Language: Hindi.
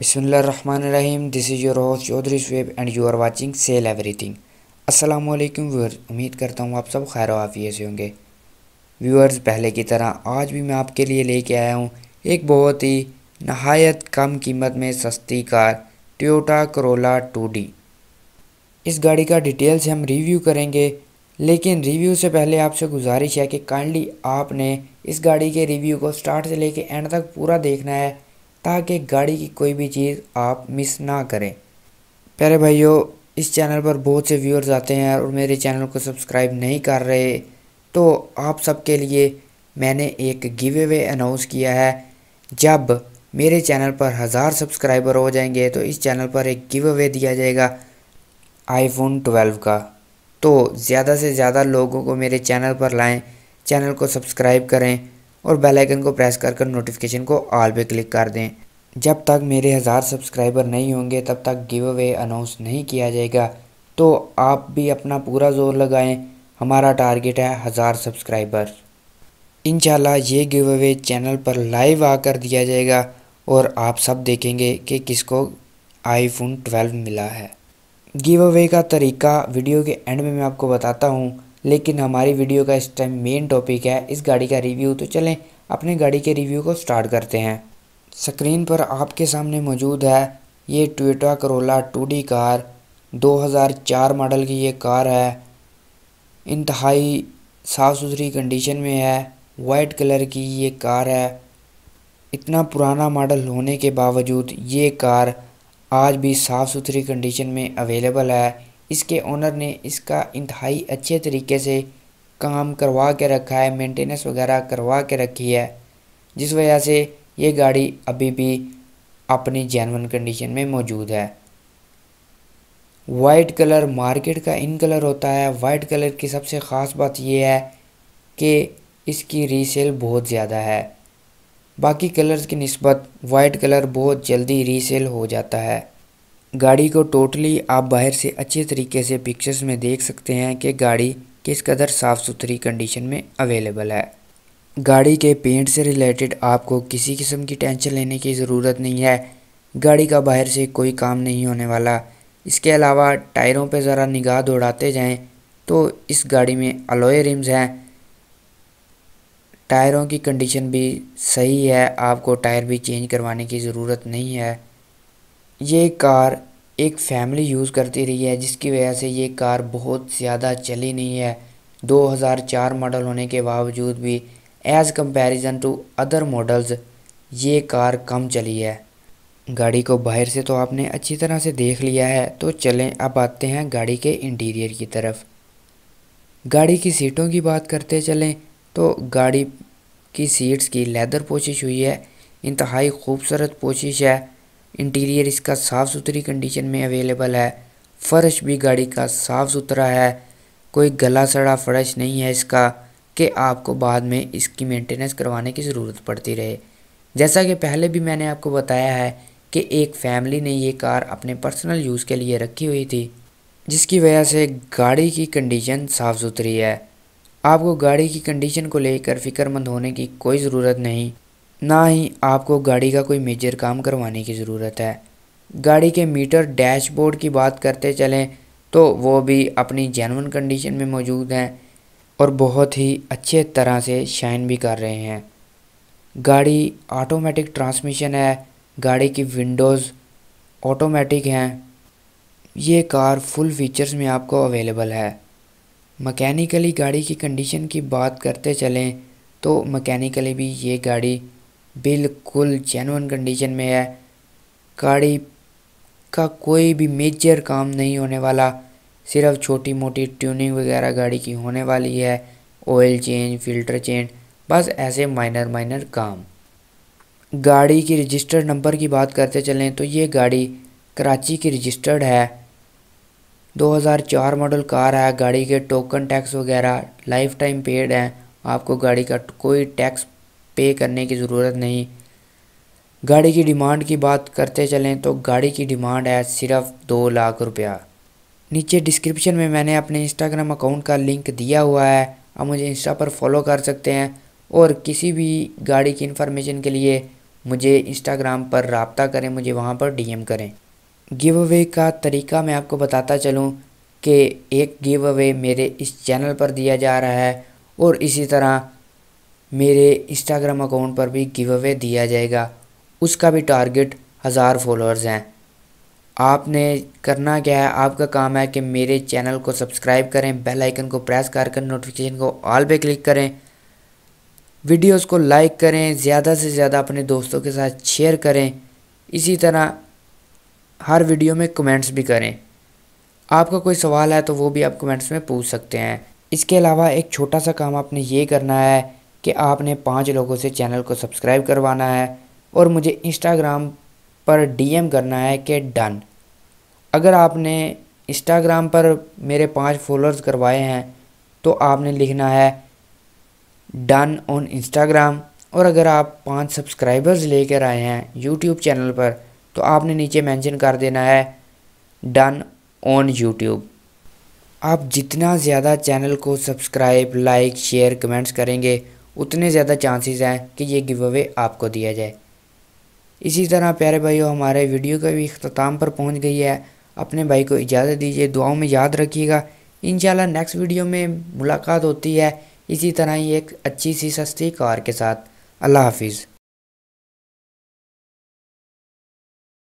बिसमीम this is your host Chaudhry स्वेब and you are watching sell everything अस्सलाम वालेकुम व्यूअर्स उम्मीद करता हूँ आप सब खैर वाफ़िया से होंगे व्यूअर्स पहले की तरह आज भी मैं आपके लिए लेके आया हूँ एक बहुत ही नहायत कम कीमत में सस्ती कार टोयोटा करोला टू इस गाड़ी का डिटेल से हम रिव्यू करेंगे लेकिन रिव्यू से पहले आपसे गुजारिश है कि काइंडली आपने इस गाड़ी के रिव्यू को स्टार्ट से लेके एंड तक पूरा देखना है ताकि गाड़ी की कोई भी चीज़ आप मिस ना करें प्यारे भाइयों इस चैनल पर बहुत से व्यूअर्स आते हैं और मेरे चैनल को सब्सक्राइब नहीं कर रहे तो आप सबके लिए मैंने एक गिव अवे अनाउंस किया है जब मेरे चैनल पर हज़ार सब्सक्राइबर हो जाएंगे तो इस चैनल पर एक गिव अवे दिया जाएगा आईफोन 12 का तो ज़्यादा से ज़्यादा लोगों को मेरे चैनल पर लाएं चैनल को सब्सक्राइब करें और बेल आइकन को प्रेस कर कर नोटिफिकेशन को ऑल पे क्लिक कर दें जब तक मेरे हज़ार सब्सक्राइबर नहीं होंगे तब तक गिव अवे अनाउंस नहीं किया जाएगा तो आप भी अपना पूरा जोर लगाएं हमारा टारगेट है हज़ार सब्सक्राइबर इन ये गिव अवे चैनल पर लाइव आकर दिया जाएगा और आप सब देखेंगे कि किसको आईफोन 12 मिला है गिव अवे का तरीका वीडियो के एंड में मैं आपको बताता हूँ लेकिन हमारी वीडियो का इस टाइम मेन टॉपिक है इस गाड़ी का रिव्यू तो चलें अपने गाड़ी के रिव्यू को स्टार्ट करते हैं स्क्रीन पर आपके सामने मौजूद है ये टोटा करोला टू कार 2004 मॉडल की ये कार है इंतहाई साफ़ सुथरी कंडीशन में है वाइट कलर की ये कार है इतना पुराना मॉडल होने के बावजूद ये कार आज भी साफ़ सुथरी कंडीशन में अवेलेबल है इसके ओनर ने इसका इंतहाई अच्छे तरीके से काम करवा के रखा है मेंटेनेंस वगैरह करवा के रखी है जिस वजह से ये गाड़ी अभी भी अपनी जैनवन कंडीशन में मौजूद है वाइट कलर मार्केट का इन कलर होता है वाइट कलर की सबसे ख़ास बात यह है कि इसकी रीसेल बहुत ज़्यादा है बाकी कलर्स की नस्बत वाइट कलर बहुत जल्दी रीसेल हो जाता है गाड़ी को टोटली आप बाहर से अच्छे तरीके से पिक्चर्स में देख सकते हैं कि गाड़ी किस कदर साफ़ सुथरी कंडीशन में अवेलेबल है गाड़ी के पेंट से रिलेटेड आपको किसी किस्म की टेंशन लेने की ज़रूरत नहीं है गाड़ी का बाहर से कोई काम नहीं होने वाला इसके अलावा टायरों पर ज़रा निगाह दौड़ाते जाएँ तो इस गाड़ी में अलोए रिम्स हैं टायरों की कंडीशन भी सही है आपको टायर भी चेंज करवाने की ज़रूरत नहीं है ये कार एक फैमिली यूज़ करती रही है जिसकी वजह से ये कार बहुत ज़्यादा चली नहीं है 2004 मॉडल होने के बावजूद भी as comparison to other models ये कार कम चली है गाड़ी को बाहर से तो आपने अच्छी तरह से देख लिया है तो चलें अब आते हैं गाड़ी के इंटीरियर की तरफ गाड़ी की सीटों की बात करते चलें तो गाड़ी की सीट्स की लेदर पोशिश हुई है इंतहाई खूबसूरत पोशिश है इंटीरियर इसका साफ़ सुथरी कंडीशन में अवेलेबल है फ़र्श भी गाड़ी का साफ़ सुथरा है कोई गला सड़ा फ़र्श नहीं है इसका कि आपको बाद में इसकी मेंटेनेंस करवाने की ज़रूरत पड़ती रहे जैसा कि पहले भी मैंने आपको बताया है कि एक फैमिली ने ये कार अपने पर्सनल यूज़ के लिए रखी हुई थी जिसकी वजह से गाड़ी की कंडीशन साफ़ सुथरी है आपको गाड़ी की कंडीशन को लेकर फ़िक्रमंद होने की कोई ज़रूरत नहीं ना ही आपको गाड़ी का कोई मेजर काम करवाने की ज़रूरत है गाड़ी के मीटर डैशबोर्ड की बात करते चलें तो वो भी अपनी जेनवन कंडीशन में मौजूद हैं और बहुत ही अच्छे तरह से शाइन भी कर रहे हैं गाड़ी ऑटोमेटिक ट्रांसमिशन है गाड़ी की विंडोज़ ऑटोमेटिक हैं ये कार फुल फीचर्स में आपको अवेलेबल है मकैनिकली गाड़ी की कंडीशन की बात करते चलें तो मकैनिकली भी ये गाड़ी बिल्कुल जेनवन कंडीशन में है गाड़ी का कोई भी मेजर काम नहीं होने वाला सिर्फ छोटी मोटी ट्यूनिंग वगैरह गाड़ी की होने वाली है ऑयल चेंज फिल्टर चेंज बस ऐसे माइनर माइनर काम गाड़ी की रजिस्टर्ड नंबर की बात करते चलें तो ये गाड़ी कराची की रजिस्टर्ड है 2004 मॉडल कार है गाड़ी के टोकन टैक्स वगैरह लाइफ टाइम पेड हैं आपको गाड़ी का कोई टैक्स पे करने की ज़रूरत नहीं गाड़ी की डिमांड की बात करते चलें तो गाड़ी की डिमांड है सिर्फ दो लाख रुपया नीचे डिस्क्रिप्शन में मैंने अपने इंस्टाग्राम अकाउंट का लिंक दिया हुआ है आप मुझे इंस्टा पर फॉलो कर सकते हैं और किसी भी गाड़ी की इन्फॉर्मेशन के लिए मुझे इंस्टाग्राम पर रबता करें मुझे वहाँ पर डीएम करें गिव अवे का तरीका मैं आपको बताता चलूँ कि एक गिव अवे मेरे इस चैनल पर दिया जा रहा है और इसी तरह मेरे इंस्टाग्राम अकाउंट पर भी गिव अवे दिया जाएगा उसका भी टारगेट हज़ार फॉलोअर्स हैं आपने करना क्या है आपका काम है कि मेरे चैनल को सब्सक्राइब करें बेल आइकन को प्रेस कर कर नोटिफिकेशन को ऑल पे क्लिक करें वीडियोस को लाइक करें ज़्यादा से ज़्यादा अपने दोस्तों के साथ शेयर करें इसी तरह हर वीडियो में कमेंट्स भी करें आपका कोई सवाल है तो वो भी आप कमेंट्स में पूछ सकते हैं इसके अलावा एक छोटा सा काम आपने ये करना है कि आपने पाँच लोगों से चैनल को सब्सक्राइब करवाना है और मुझे इंस्टाग्राम पर डीएम करना है कि डन अगर आपने इंस्टाग्राम पर मेरे पाँच फॉलोअर्स करवाए हैं तो आपने लिखना है डन ऑन इंस्टाग्राम और अगर आप पांच सब्सक्राइबर्स लेकर आए हैं यूट्यूब चैनल पर तो आपने नीचे मेंशन कर देना है डन ऑन यूट्यूब आप जितना ज़्यादा चैनल को सब्सक्राइब लाइक शेयर कमेंट्स करेंगे उतने ज़्यादा चांसेस हैं कि ये गिव अवे आपको दिया जाए इसी तरह प्यारे भाइयों हमारे वीडियो का भी अख्ताम पर पहुंच गई है अपने भाई को इजाज़त दीजिए दुआओं में याद रखिएगा इन नेक्स्ट वीडियो में मुलाकात होती है इसी तरह ही एक अच्छी सी सस्ती कार के साथ अल्लाह हाफिज़